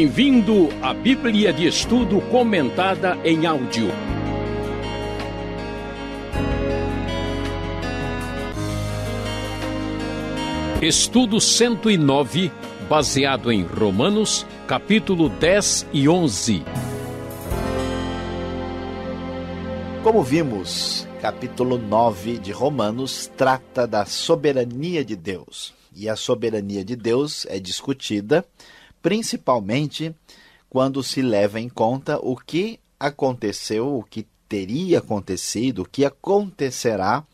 Bem-vindo à Bíblia de Estudo comentada em áudio. Estudo 109, baseado em Romanos, capítulo 10 e 11. Como vimos, capítulo 9 de Romanos trata da soberania de Deus. E a soberania de Deus é discutida principalmente quando se leva em conta o que aconteceu, o que teria acontecido, o que acontecerá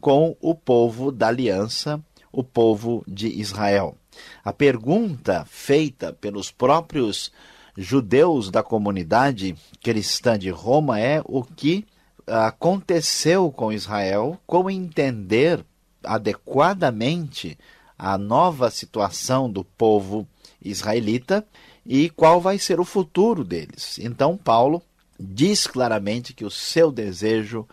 com o povo da aliança, o povo de Israel. A pergunta feita pelos próprios judeus da comunidade cristã de Roma é o que aconteceu com Israel, como entender adequadamente a nova situação do povo israelita e qual vai ser o futuro deles. Então, Paulo diz claramente que o seu desejo,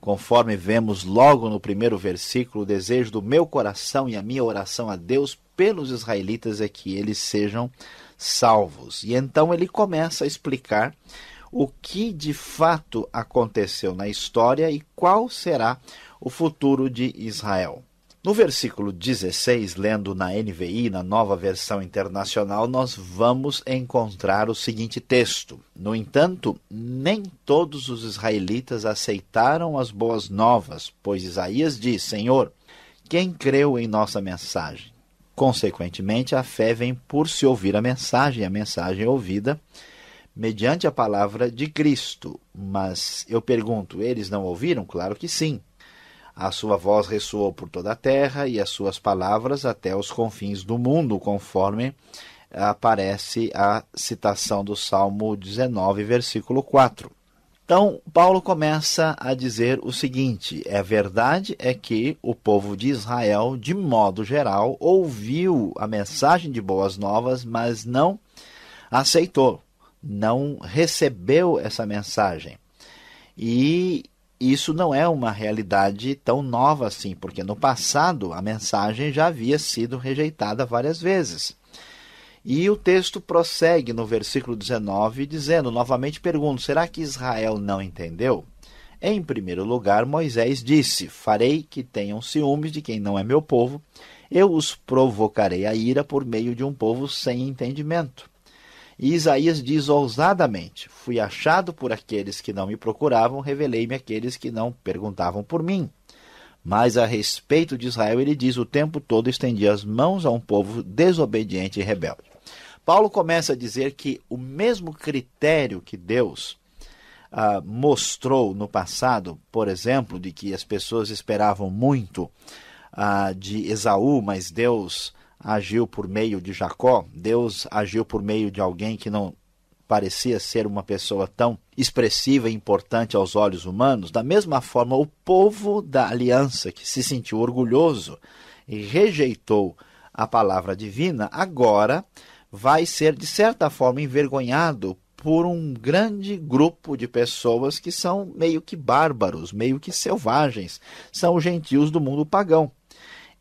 conforme vemos logo no primeiro versículo, o desejo do meu coração e a minha oração a Deus pelos israelitas é que eles sejam salvos. E então ele começa a explicar o que de fato aconteceu na história e qual será o futuro de Israel. No versículo 16, lendo na NVI, na nova versão internacional, nós vamos encontrar o seguinte texto: No entanto, nem todos os israelitas aceitaram as boas novas, pois Isaías diz: Senhor, quem creu em nossa mensagem? Consequentemente, a fé vem por se ouvir a mensagem, a mensagem é ouvida mediante a palavra de Cristo. Mas eu pergunto, eles não ouviram? Claro que sim. A sua voz ressoou por toda a terra e as suas palavras até os confins do mundo, conforme aparece a citação do Salmo 19, versículo 4. Então, Paulo começa a dizer o seguinte: é verdade é que o povo de Israel, de modo geral, ouviu a mensagem de boas novas, mas não aceitou, não recebeu essa mensagem. E isso não é uma realidade tão nova assim, porque no passado a mensagem já havia sido rejeitada várias vezes. E o texto prossegue no versículo 19, dizendo: Novamente pergunto, será que Israel não entendeu? Em primeiro lugar, Moisés disse: Farei que tenham ciúmes de quem não é meu povo, eu os provocarei a ira por meio de um povo sem entendimento. E Isaías diz ousadamente: Fui achado por aqueles que não me procuravam, revelei-me aqueles que não perguntavam por mim. Mas a respeito de Israel, ele diz: O tempo todo estendia as mãos a um povo desobediente e rebelde. Paulo começa a dizer que o mesmo critério que Deus ah, mostrou no passado, por exemplo, de que as pessoas esperavam muito ah, de Esaú, mas Deus agiu por meio de Jacó, Deus agiu por meio de alguém que não parecia ser uma pessoa tão expressiva e importante aos olhos humanos, da mesma forma o povo da aliança que se sentiu orgulhoso e rejeitou a palavra divina, agora vai ser de certa forma envergonhado por um grande grupo de pessoas que são meio que bárbaros, meio que selvagens, são os gentios do mundo pagão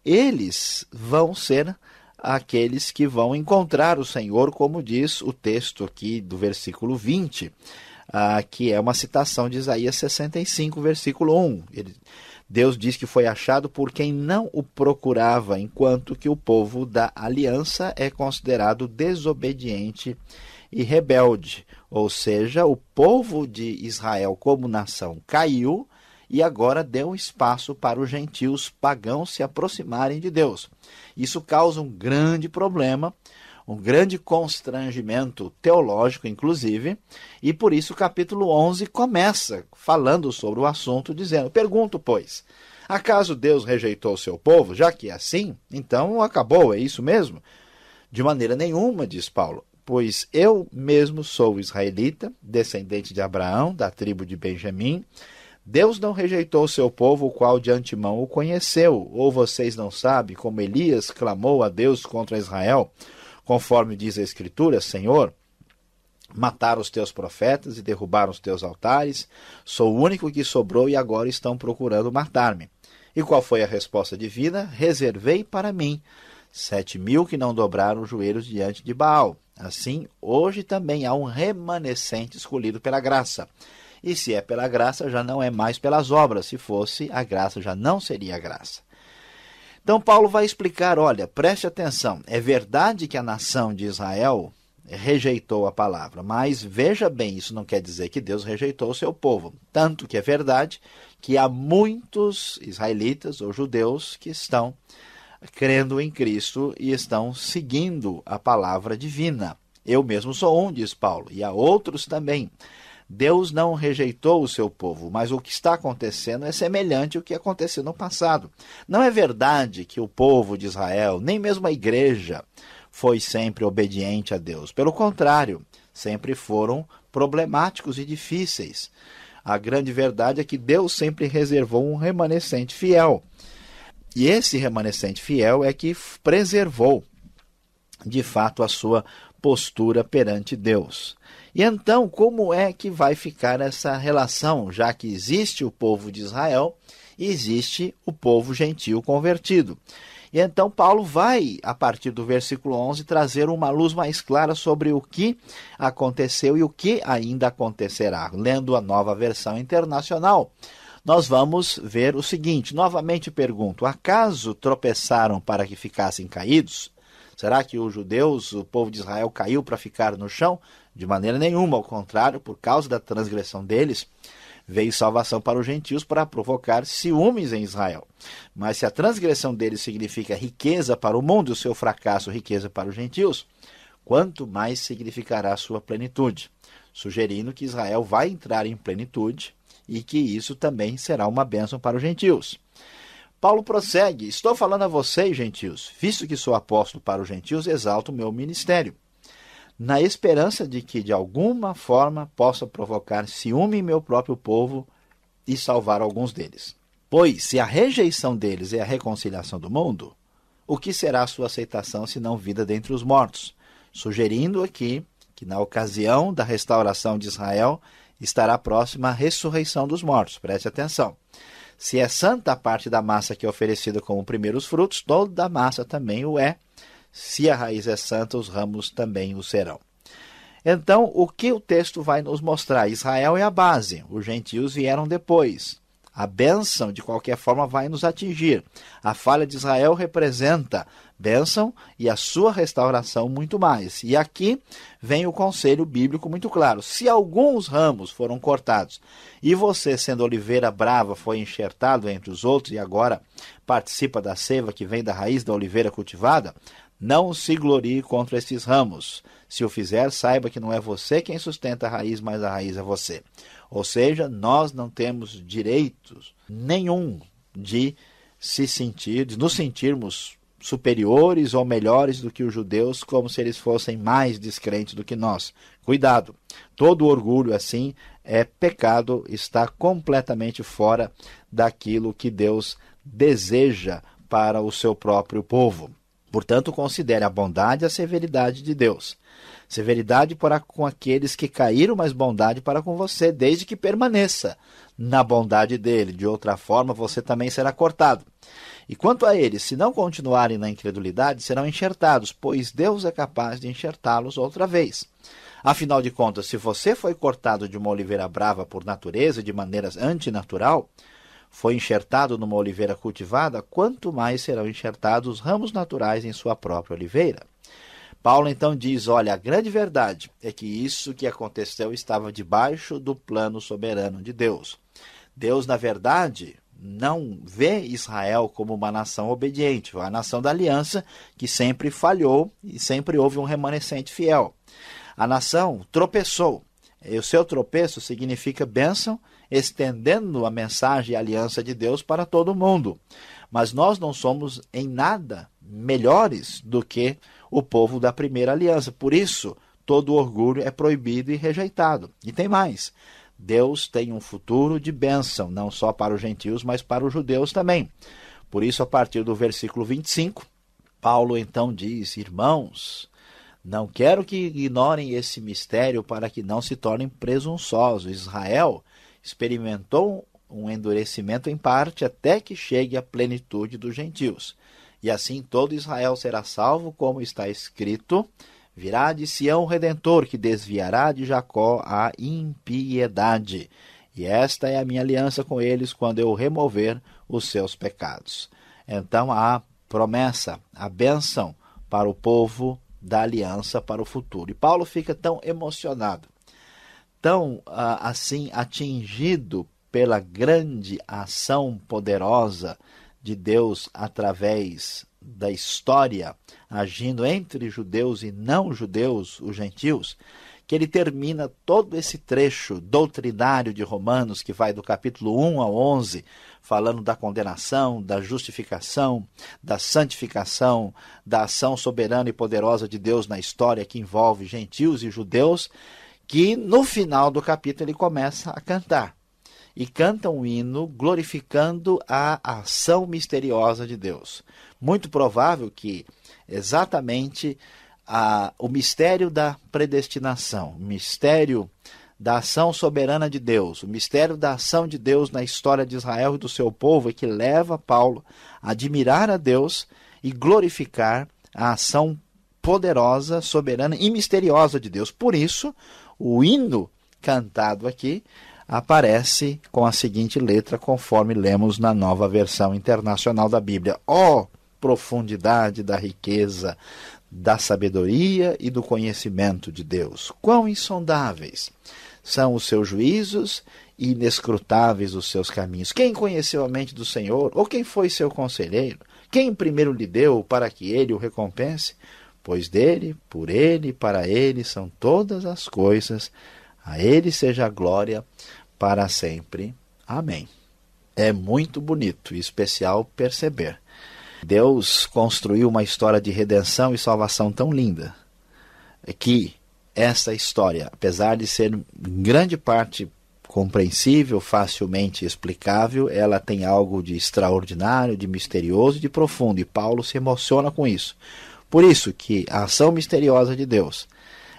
eles vão ser aqueles que vão encontrar o Senhor, como diz o texto aqui do versículo 20, ah, que é uma citação de Isaías 65, versículo 1. Ele, Deus diz que foi achado por quem não o procurava, enquanto que o povo da aliança é considerado desobediente e rebelde. Ou seja, o povo de Israel, como nação, caiu e agora deu espaço para os gentios pagãos se aproximarem de Deus. Isso causa um grande problema, um grande constrangimento teológico, inclusive, e por isso o capítulo 11 começa falando sobre o assunto, dizendo: Pergunto, pois, acaso Deus rejeitou o seu povo? Já que é assim, então acabou, é isso mesmo? De maneira nenhuma, diz Paulo, pois eu mesmo sou israelita, descendente de Abraão, da tribo de Benjamim Deus não rejeitou o seu povo, o qual de antemão o conheceu. Ou vocês não sabem como Elias clamou a Deus contra Israel, conforme diz a Escritura: Senhor, mataram os teus profetas e derrubaram os teus altares. Sou o único que sobrou e agora estão procurando matar-me. E qual foi a resposta divina? Reservei para mim sete mil que não dobraram os joelhos diante de Baal. Assim, hoje também há um remanescente escolhido pela graça. E se é pela graça, já não é mais pelas obras. Se fosse a graça, já não seria a graça. Então, Paulo vai explicar: olha, preste atenção, é verdade que a nação de Israel rejeitou a palavra, mas veja bem, isso não quer dizer que Deus rejeitou o seu povo. Tanto que é verdade que há muitos israelitas ou judeus que estão crendo em Cristo e estão seguindo a palavra divina. Eu mesmo sou um, diz Paulo, e há outros também. Deus não rejeitou o seu povo, mas o que está acontecendo é semelhante ao que aconteceu no passado. Não é verdade que o povo de Israel, nem mesmo a igreja, foi sempre obediente a Deus. Pelo contrário, sempre foram problemáticos e difíceis. A grande verdade é que Deus sempre reservou um remanescente fiel. E esse remanescente fiel é que preservou, de fato, a sua postura perante Deus. E então, como é que vai ficar essa relação, já que existe o povo de Israel e existe o povo gentil convertido? E então Paulo vai, a partir do versículo 11, trazer uma luz mais clara sobre o que aconteceu e o que ainda acontecerá. Lendo a nova versão internacional, nós vamos ver o seguinte: novamente pergunto, acaso tropeçaram para que ficassem caídos? Será que os judeus, o povo de Israel, caiu para ficar no chão? De maneira nenhuma, ao contrário, por causa da transgressão deles, veio salvação para os gentios para provocar ciúmes em Israel. Mas se a transgressão deles significa riqueza para o mundo e o seu fracasso riqueza para os gentios, quanto mais significará a sua plenitude, sugerindo que Israel vai entrar em plenitude e que isso também será uma bênção para os gentios. Paulo prossegue: Estou falando a vocês, gentios, visto que sou apóstolo para os gentios, exalto o meu ministério, na esperança de que de alguma forma possa provocar ciúme em meu próprio povo e salvar alguns deles. Pois, se a rejeição deles é a reconciliação do mundo, o que será a sua aceitação se não vida dentre os mortos? Sugerindo aqui que na ocasião da restauração de Israel estará próxima a ressurreição dos mortos. Preste atenção. Se é santa a parte da massa que é oferecida como primeiros frutos, toda a massa também o é. Se a raiz é santa, os ramos também o serão. Então, o que o texto vai nos mostrar? Israel é a base, os gentios vieram depois. A bênção, de qualquer forma, vai nos atingir. A falha de Israel representa bênção e a sua restauração muito mais. E aqui vem o conselho bíblico muito claro. Se alguns ramos foram cortados e você, sendo oliveira brava, foi enxertado entre os outros e agora participa da seiva que vem da raiz da oliveira cultivada, não se glorie contra estes ramos. Se o fizer, saiba que não é você quem sustenta a raiz, mas a raiz é você. Ou seja, nós não temos direitos nenhum de se sentir, de nos sentirmos superiores ou melhores do que os judeus, como se eles fossem mais descrentes do que nós. Cuidado! Todo orgulho assim é pecado, está completamente fora daquilo que Deus deseja para o seu próprio povo. Portanto, considere a bondade e a severidade de Deus. Severidade para com aqueles que caíram, mas bondade para com você, desde que permaneça na bondade dele. De outra forma, você também será cortado. E quanto a eles, se não continuarem na incredulidade, serão enxertados, pois Deus é capaz de enxertá-los outra vez. Afinal de contas, se você foi cortado de uma oliveira brava por natureza, de maneiras antinatural, foi enxertado numa oliveira cultivada, quanto mais serão enxertados os ramos naturais em sua própria oliveira. Paulo então diz: Olha, a grande verdade é que isso que aconteceu estava debaixo do plano soberano de Deus. Deus, na verdade, não vê Israel como uma nação obediente, a nação da aliança que sempre falhou e sempre houve um remanescente fiel. A nação tropeçou. E o seu tropeço significa bênção estendendo a mensagem e a aliança de Deus para todo mundo. Mas nós não somos em nada melhores do que o povo da primeira aliança. Por isso, todo orgulho é proibido e rejeitado. E tem mais. Deus tem um futuro de bênção, não só para os gentios, mas para os judeus também. Por isso, a partir do versículo 25, Paulo então diz: Irmãos, não quero que ignorem esse mistério para que não se tornem presunçosos. Israel experimentou um endurecimento em parte até que chegue à plenitude dos gentios. E assim todo Israel será salvo, como está escrito: virá de Sião o redentor, que desviará de Jacó a impiedade. E esta é a minha aliança com eles quando eu remover os seus pecados. Então a promessa, a bênção para o povo da aliança para o futuro. E Paulo fica tão emocionado tão ah, assim atingido pela grande ação poderosa de Deus através da história, agindo entre judeus e não judeus, os gentios, que ele termina todo esse trecho doutrinário de Romanos, que vai do capítulo 1 ao 11, falando da condenação, da justificação, da santificação, da ação soberana e poderosa de Deus na história que envolve gentios e judeus, que no final do capítulo ele começa a cantar. E canta um hino glorificando a ação misteriosa de Deus. Muito provável que exatamente a, o mistério da predestinação, o mistério da ação soberana de Deus, o mistério da ação de Deus na história de Israel e do seu povo, é que leva Paulo a admirar a Deus e glorificar a ação poderosa, soberana e misteriosa de Deus. Por isso, o hino cantado aqui aparece com a seguinte letra, conforme lemos na nova versão internacional da Bíblia: Ó oh, profundidade da riqueza, da sabedoria e do conhecimento de Deus! Quão insondáveis são os seus juízos e inescrutáveis os seus caminhos! Quem conheceu a mente do Senhor? Ou quem foi seu conselheiro? Quem primeiro lhe deu para que ele o recompense? pois dele, por ele e para ele são todas as coisas. A ele seja a glória para sempre. Amém. É muito bonito e especial perceber. Deus construiu uma história de redenção e salvação tão linda é que essa história, apesar de ser em grande parte compreensível, facilmente explicável, ela tem algo de extraordinário, de misterioso e de profundo, e Paulo se emociona com isso. Por isso que a ação misteriosa de Deus,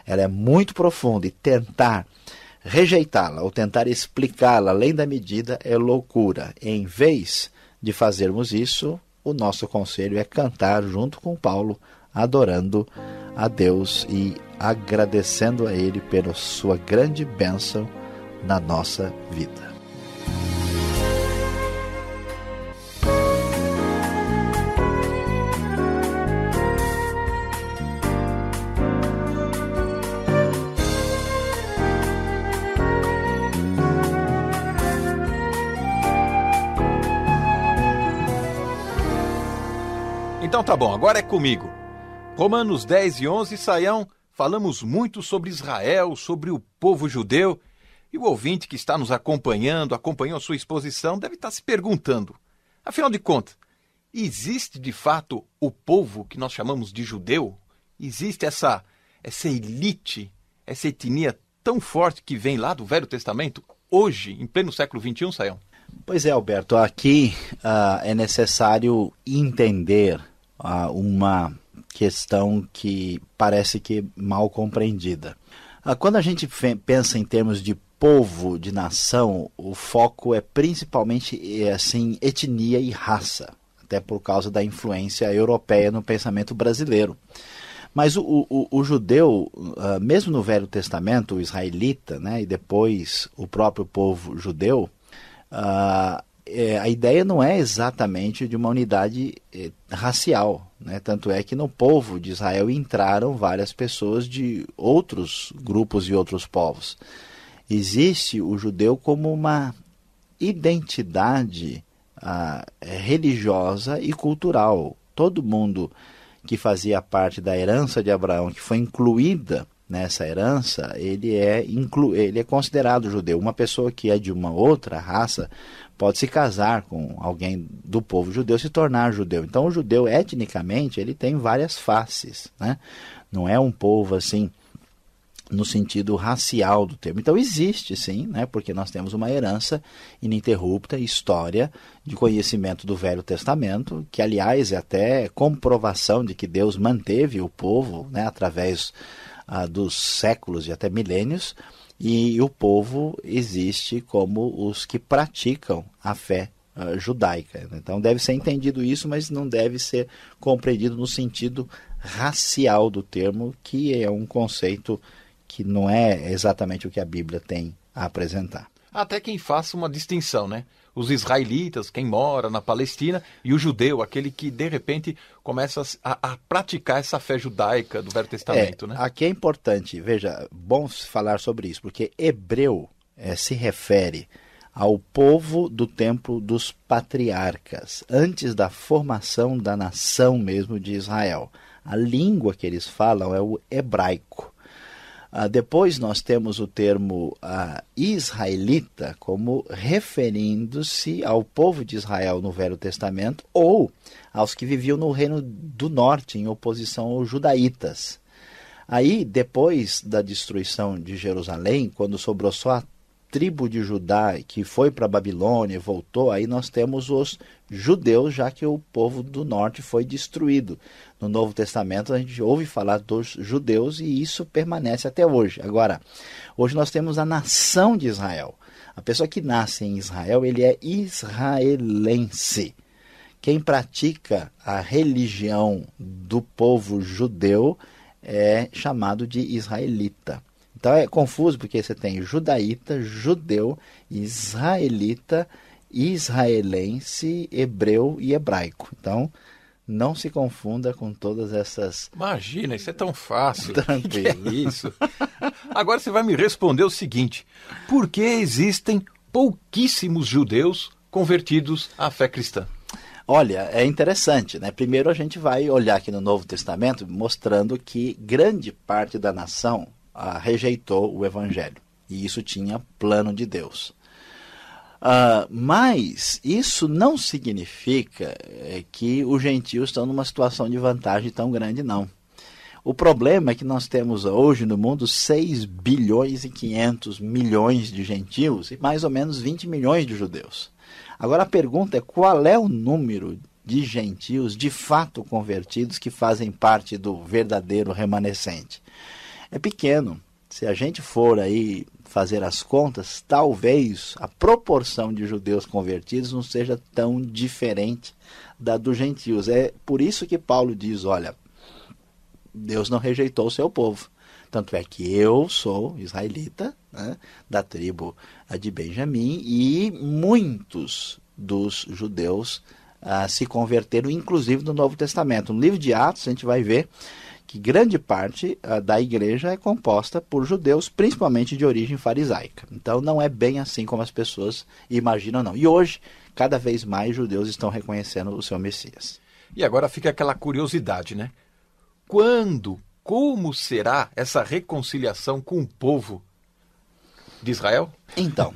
ela é muito profunda e tentar rejeitá-la ou tentar explicá-la além da medida é loucura. Em vez de fazermos isso, o nosso conselho é cantar junto com Paulo, adorando a Deus e agradecendo a Ele pela sua grande bênção na nossa vida. comigo. Romanos 10 e 11, Saião, falamos muito sobre Israel, sobre o povo judeu, e o ouvinte que está nos acompanhando, acompanhou a sua exposição, deve estar se perguntando: afinal de contas, existe de fato o povo que nós chamamos de judeu? Existe essa, essa elite, essa etnia tão forte que vem lá do Velho Testamento, hoje, em pleno século XXI, Saião? Pois é, Alberto, aqui uh, é necessário entender uma questão que parece que mal compreendida. Ah, quando a gente pensa em termos de povo, de nação, o foco é principalmente eh, assim etnia e raça, até por causa da influência europeia no pensamento brasileiro. Mas o, o, o judeu, uh, mesmo no Velho Testamento, o israelita, né, e depois o próprio povo judeu, uh, é, a ideia não é exatamente de uma unidade é, racial. Né? Tanto é que no povo de Israel entraram várias pessoas de outros grupos e outros povos. Existe o judeu como uma identidade ah, é, religiosa e cultural. Todo mundo que fazia parte da herança de Abraão, que foi incluída nessa herança, ele é, inclu ele é considerado judeu. Uma pessoa que é de uma outra raça pode se casar com alguém do povo judeu se tornar judeu. Então o judeu etnicamente ele tem várias faces, né? Não é um povo assim no sentido racial do termo. Então existe sim, né? Porque nós temos uma herança ininterrupta, história de conhecimento do Velho Testamento, que aliás é até comprovação de que Deus manteve o povo, né? Através ah, dos séculos e até milênios e o povo existe como os que praticam a fé uh, judaica. Né? Então deve ser entendido isso, mas não deve ser compreendido no sentido racial do termo, que é um conceito que não é exatamente o que a Bíblia tem a apresentar. Até quem faça uma distinção, né? Os israelitas, quem mora na Palestina, e o judeu, aquele que de repente começa a, a praticar essa fé judaica do Velho Testamento, é, né? Aqui é importante, veja, bom falar sobre isso, porque hebreu é, se refere ao povo do tempo dos patriarcas, antes da formação da nação mesmo de Israel. A língua que eles falam é o hebraico. Ah, depois nós temos o termo ah, israelita como referindo-se ao povo de Israel no Velho Testamento ou aos que viviam no Reino do Norte em oposição aos judaítas. Aí, depois da destruição de Jerusalém, quando sobrou só a tribo de Judá que foi para a Babilônia e voltou, aí nós temos os judeus, já que o povo do norte foi destruído. No Novo Testamento a gente ouve falar dos judeus e isso permanece até hoje. Agora, hoje nós temos a nação de Israel. A pessoa que nasce em Israel, ele é israelense. Quem pratica a religião do povo judeu é chamado de israelita. Então é confuso porque você tem judaíta, judeu, israelita, israelense, hebreu e hebraico. Então não se confunda com todas essas. Imagina, isso é tão fácil. Tranquilo. é isso. Agora você vai me responder o seguinte: por que existem pouquíssimos judeus convertidos à fé cristã? Olha, é interessante, né? Primeiro a gente vai olhar aqui no Novo Testamento mostrando que grande parte da nação rejeitou o evangelho. E isso tinha plano de Deus. Ah, mas isso não significa é, que os gentios estão numa situação de vantagem tão grande, não. O problema é que nós temos hoje no mundo 6 bilhões e 500 milhões de gentios e mais ou menos 20 milhões de judeus. Agora a pergunta é qual é o número de gentios de fato convertidos que fazem parte do verdadeiro remanescente? é pequeno. Se a gente for aí fazer as contas, talvez a proporção de judeus convertidos não seja tão diferente da dos gentios. É por isso que Paulo diz: olha, Deus não rejeitou o seu povo. Tanto é que eu sou israelita, né, da tribo de Benjamim, e muitos dos judeus ah, se converteram, inclusive no Novo Testamento. No livro de Atos, a gente vai ver que grande parte uh, da igreja é composta por judeus, principalmente de origem farisaica. Então não é bem assim como as pessoas imaginam, não. E hoje, cada vez mais judeus estão reconhecendo o seu Messias. E agora fica aquela curiosidade, né? Quando, como será essa reconciliação com o povo de Israel? Então,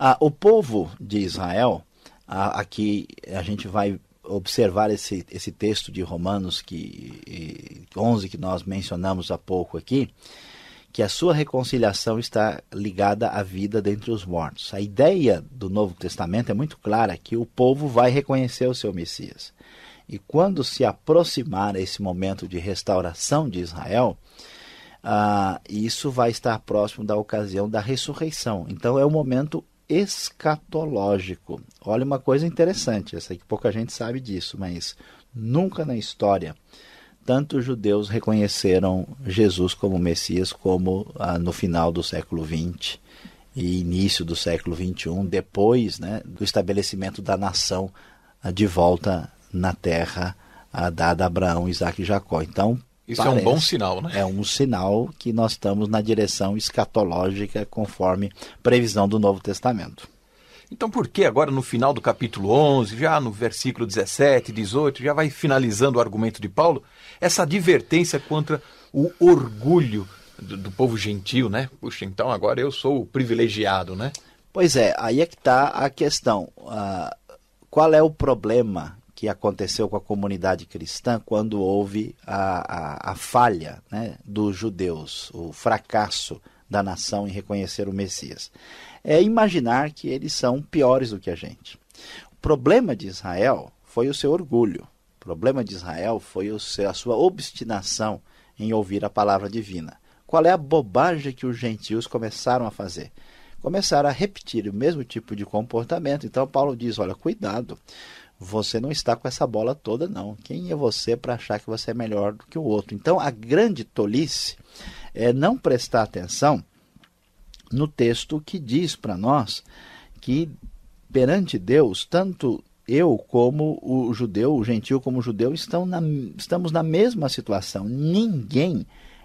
uh, o povo de Israel, uh, aqui a gente vai observar esse, esse texto de Romanos que, 11 que nós mencionamos há pouco aqui, que a sua reconciliação está ligada à vida dentre os mortos. A ideia do Novo Testamento é muito clara que o povo vai reconhecer o seu Messias. E quando se aproximar esse momento de restauração de Israel, ah, isso vai estar próximo da ocasião da ressurreição. Então é o momento escatológico. Olha uma coisa interessante, essa que pouca gente sabe disso, mas nunca na história tanto os judeus reconheceram Jesus como Messias como ah, no final do século XX e início do século XXI, depois né, do estabelecimento da nação ah, de volta na terra ah, dada a Abraão, Isaac e Jacó. Então, isso Parece. é um bom sinal, né? É um sinal que nós estamos na direção escatológica conforme previsão do Novo Testamento. Então, por que agora no final do capítulo 11, já no versículo 17, 18, já vai finalizando o argumento de Paulo, essa advertência contra o orgulho do, do povo gentil, né? Puxa, então agora eu sou o privilegiado, né? Pois é, aí é que está a questão. Uh, qual é o problema que aconteceu com a comunidade cristã quando houve a, a, a falha né, dos judeus, o fracasso da nação em reconhecer o Messias. É imaginar que eles são piores do que a gente. O problema de Israel foi o seu orgulho. O problema de Israel foi o seu, a sua obstinação em ouvir a palavra divina. Qual é a bobagem que os gentios começaram a fazer? Começaram a repetir o mesmo tipo de comportamento. Então, Paulo diz: olha, cuidado você não está com essa bola toda, não. Quem é você para achar que você é melhor do que o outro? Então, a grande tolice é não prestar atenção no texto que diz para nós que perante Deus, tanto eu como o judeu, o gentil como o judeu, na, estamos na mesma situação. Ninguém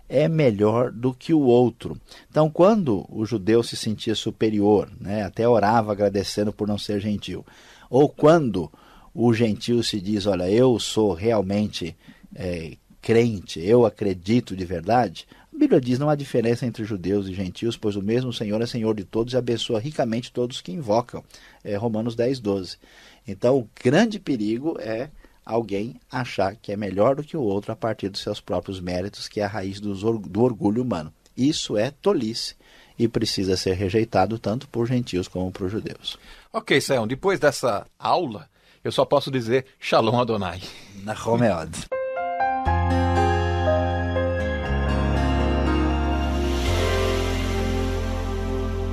é melhor do que o outro. Então, quando o judeu se sentia superior, né, até orava agradecendo por não ser gentil, ou quando o gentil se diz: Olha, eu sou realmente é, crente, eu acredito de verdade. A Bíblia diz: Não há diferença entre judeus e gentios, pois o mesmo Senhor é Senhor de todos e abençoa ricamente todos que invocam. É, Romanos 10, 12. Então, o grande perigo é alguém achar que é melhor do que o outro a partir dos seus próprios méritos, que é a raiz do orgulho humano. Isso é tolice e precisa ser rejeitado tanto por gentios como por judeus. Ok, Sayão, depois dessa aula, eu só posso dizer Shalom Adonai. na Eod.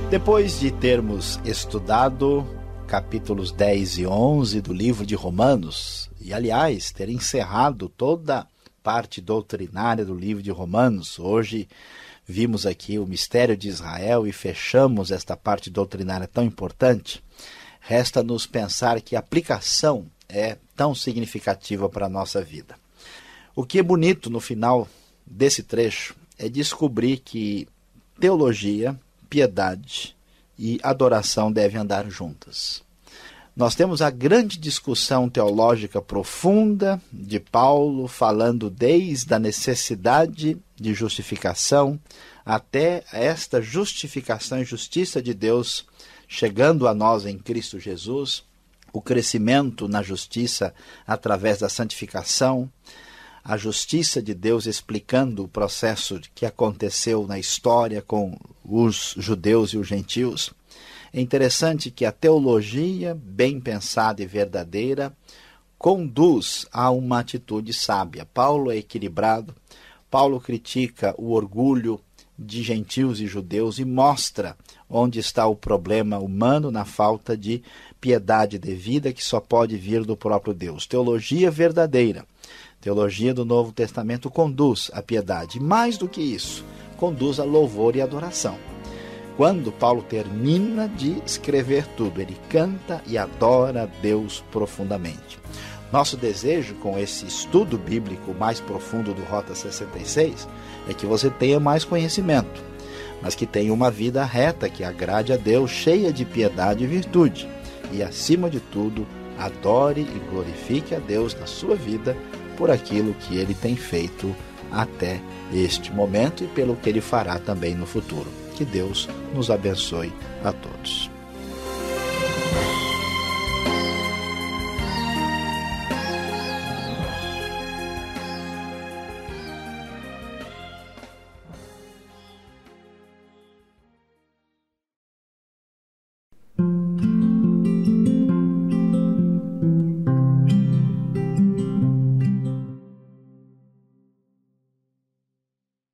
Depois de termos estudado capítulos 10 e 11 do livro de Romanos, e aliás, ter encerrado toda a parte doutrinária do livro de Romanos, hoje vimos aqui o mistério de Israel e fechamos esta parte doutrinária tão importante. Resta-nos pensar que a aplicação é tão significativa para a nossa vida. O que é bonito no final desse trecho é descobrir que teologia, piedade e adoração devem andar juntas. Nós temos a grande discussão teológica profunda de Paulo, falando desde a necessidade de justificação até esta justificação e justiça de Deus chegando a nós em Cristo Jesus, o crescimento na justiça através da santificação, a justiça de Deus explicando o processo que aconteceu na história com os judeus e os gentios. É interessante que a teologia, bem pensada e verdadeira, conduz a uma atitude sábia. Paulo é equilibrado, Paulo critica o orgulho de gentios e judeus e mostra onde está o problema humano na falta de piedade devida que só pode vir do próprio Deus. Teologia verdadeira. Teologia do Novo Testamento conduz à piedade, mais do que isso, conduz a louvor e adoração. Quando Paulo termina de escrever tudo, ele canta e adora Deus profundamente. Nosso desejo com esse estudo bíblico mais profundo do Rota 66 é que você tenha mais conhecimento mas que tenha uma vida reta que agrade a Deus, cheia de piedade e virtude. E acima de tudo, adore e glorifique a Deus na sua vida por aquilo que ele tem feito até este momento e pelo que ele fará também no futuro. Que Deus nos abençoe a todos.